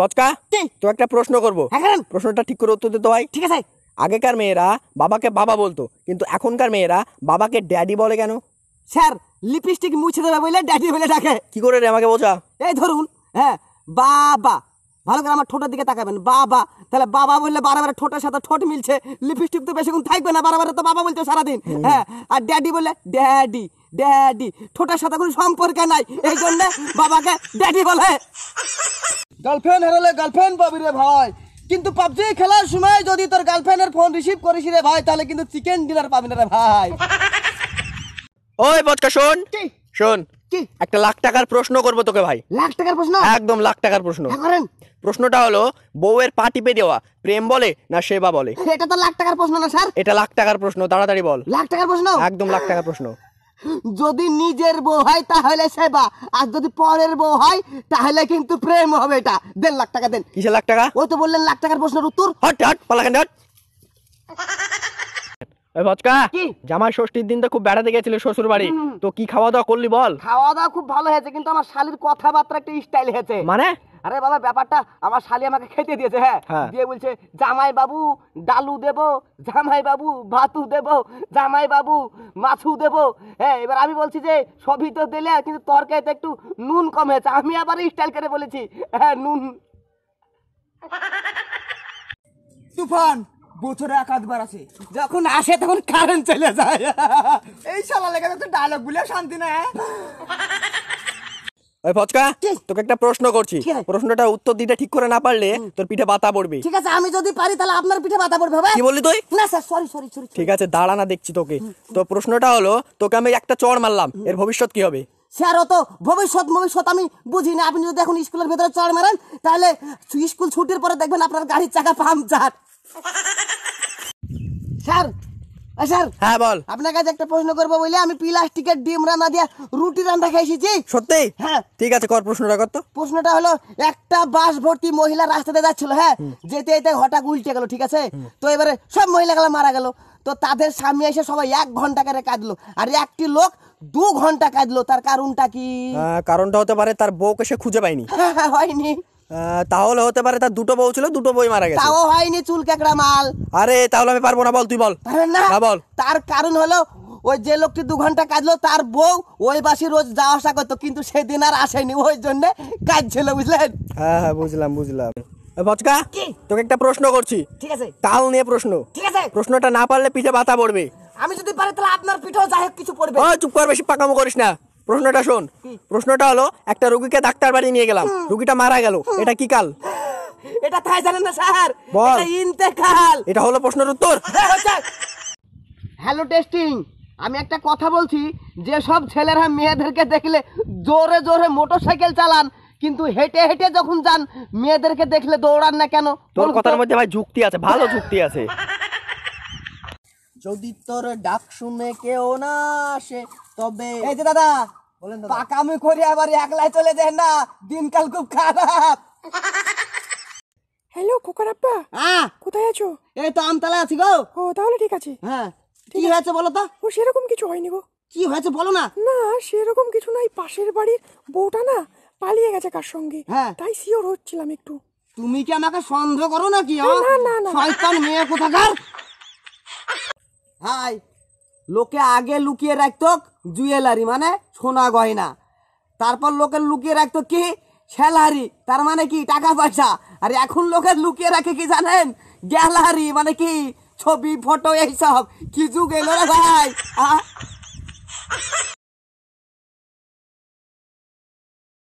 বচকা তো একটা প্রশ্ন করবো হ্যাঁ, প্রশ্নটা ঠিক করে উত্তর দিতে হয় ঠিক আছে আগেকার মেয়েরা বাবাকে বাবা বলতো কিন্তু এখনকার মেয়েরা বাবাকে ড্যাডি বলে কেন স্যার লিপস্টিক মুছে দেবে বলে ড্যাডি বলে ডাকে কি করে রে আমাকে বোঝা এই ধরুন হ্যাঁ বাবা ভালো করে আমার ঠোঁটের দিকে তাকাবেন বাবা তাহলে বাবা বললে বারবার ঠোঁটের সাথে ঠোঁট মিলছে লিপস্টিক তো বেশিক্ষণ থাকবে না বারবার তো বাবা বলছে সারাদিন হ্যাঁ আর ড্যাডি বললে ড্যাডি ড্যাডি ঠোঁটের সাথে কোনো সম্পর্ক নাই এই জন্য বাবাকে ড্যাডি বলে গার্লফ্রেন্ড হারালে গার্লফ্রেন্ড পাবি রে ভাই কিন্তু পাবজি খেলার সময় যদি তোর গার্লফ্রেন্ডের ফোন রিসিভ করিস রে ভাই তাহলে কিন্তু চিকেন ডিনার পাবি না রে ভাই ওই বটকা শোন শোন কি একটা লাখ টাকার প্রশ্ন করবো তোকে ভাই লাখ টাকার প্রশ্ন একদম লাখ টাকার প্রশ্ন হ্যাঁ, করেন প্রশ্নটা হলো বউয়ের পা টিপে দেওয়া প্রেম বলে না সেবা বলে এটা তো লাখ টাকার প্রশ্ন না স্যার এটা লাখ টাকার প্রশ্ন তাড়াতাড়ি বল লাখ টাকার প্রশ্ন একদম লাখ টাকার প্রশ্ন যদি নিজের বউ হয় তাহলে সেবা আর যদি পরের বউ হয় তাহলে কিন্তু প্রেম হবে এটা দেন লাখ টাকা দেন কিসে লাখ টাকা ওই তো বললেন লাখ টাকার প্রশ্নের উত্তর হট হট পালাকান হট ভচকা জামাই ষষ্ঠীর দিন তো খুব বেড়াতে গেছিল শ্বশুর বাড়ি তো কি খাওয়া দাওয়া করলি বল খাওয়া দাওয়া খুব ভালো হয়েছে কিন্তু আমার শালির কথাবার্তা একটা স্টাইল হয়েছে মানে আরে বাবা ব্যাপারটা আমার শালি আমাকে খেতে দিয়েছে হ্যাঁ, হ্যাঁ। দিয়ে বলছে জামাই বাবু ডালু দেব জামাই বাবু ভাতু দেব জামাই বাবু মাছু দেব হ্যাঁ এবার আমি বলছি যে সবই তো দিলে কিন্তু তরকারিতে একটু নুন কম হয়েছে আমি আবার স্টাইল করে বলেছি হ্যাঁ নুন তুফান বছরে এক আধবার আসে যখন আসে তখন কারেন্ট চলে যায় এই শালা লেগে তো ডায়লগ বলে শান্তি না এই ফচকা তোকে একটা প্রশ্ন করছি প্রশ্নটা উত্তর দিতে ঠিক করে না পারলে তোর পিঠে বাতা পড়বে ঠিক আছে আমি যদি পারি তাহলে আপনার পিঠে বাতা পড়বে কি বললি তুই না স্যার সরি সরি সরি ঠিক আছে দাঁড়া না দেখছি তোকে তো প্রশ্নটা হলো তোকে আমি একটা চড় মারলাম এর ভবিষ্যৎ কি হবে স্যার অত ভবিষ্যৎ ভবিষ্যৎ আমি বুঝি না আপনি যদি এখন স্কুলের ভেতরে চড় মারেন তাহলে স্কুল ছুটির পরে দেখবেন আপনার গাড়ির চাকা পাম্পচার স্যার স্যার হ্যাঁ বল আপনার কাছে একটা প্রশ্ন করবো বলে আমি প্লাস্টিকের ডিম রান্না রুটি রান্না খাই এসেছি সত্যি হ্যাঁ ঠিক আছে কর প্রশ্নটা প্রশ্নটা হলো একটা বাস ভর্তি মহিলা রাস্তাতে যাচ্ছিল হ্যাঁ যেতে যেতে হঠাৎ উল্টে গেল ঠিক আছে তো এবারে সব মহিলাগুলো মারা গেল তো তাদের স্বামী এসে সবাই এক ঘন্টা করে কাঁদলো আর একটি লোক দু ঘন্টা কাঁদলো তার কারণটা কি কারণটা হতে পারে তার বউকে সে খুঁজে পায়নি হয়নি তাহলে হতে পারে তার দুটো বউ ছিল দুটো বই মারা গেছে তাও হয়নি চুল কেকড়া মাল আরে তাহলে আমি পারবো না বল তুই বল না বল তার কারণ হলো ওই যে লোকটি দু ঘন্টা কাজলো তার বউ ওই বাসি রোজ যাওয়া আসা করতো কিন্তু সেদিন আর আসেনি ওই জন্য কাজ ছিল বুঝলেন হ্যাঁ হ্যাঁ বুঝলাম বুঝলাম ভচকা তোকে একটা প্রশ্ন করছি ঠিক আছে তাল নিয়ে প্রশ্ন ঠিক আছে প্রশ্নটা না পারলে পিঠে বাতা পড়বে আমি যদি পারি তাহলে আপনার পিঠেও যাই হোক কিছু পড়বে ও চুপ কর বেশি পাকামো করিস না প্রশ্নটা শোন প্রশ্নটা হলো একটা রুগীকে ডাক্তার বাড়ি নিয়ে গেলাম রুগীটা মারা গেল এটা কি কাল এটা তাই জানেন না স্যার বল ইন্তেকাল এটা হলো প্রশ্নের উত্তর হ্যাঁ, হ্যাঁ, হ্যালো টেস্টিং আমি একটা কথা বলছি যে সব ছেলেরা মেয়েদেরকে দেখলে জোরে জোরে মোটরসাইকেল চালান কিন্তু হেঁটে হেঁটে যখন যান মেয়েদেরকে দেখলে দৌড়ান না কেন তোর কথার মধ্যে ভাই যুক্তি আছে ভালো যুক্তি আছে যদি তোর ডাক শুনে কেউ না আসে তবে এই যে দাদা পাকামি করি আবার একলাই চলে যায় না দিনকাল খুব খারাপ হ্যালো খোকারাপ্পা হ্যাঁ কোথায় আছো এই তো আমতলা আছি গো ও তাহলে ঠিক আছে হ্যাঁ কি হয়েছে বলো তো ও সেরকম কিছু হয়নি গো কি হয়েছে বলো না না সেরকম কিছু নাই পাশের বাড়ির বউটা না পালিয়ে গেছে কার সঙ্গে হ্যাঁ তাই সিওর হচ্ছিলাম একটু তুমি কি আমাকে সন্দেহ করো নাকি না না না শয়তান মেয়ে কোথাকার হাই লোকে আগে লুকিয়ে রাখতো জুয়েলারি মানে সোনা গয়না তারপর লোকে লুকিয়ে রাখতো কি স্যালারি তার মানে কি টাকা পয়সা আর এখন লোকের লুকিয়ে রাখে কি জানেন গ্যালারি মানে কি ছবি ফটো এইসব কি যুগ এলো রে ভাই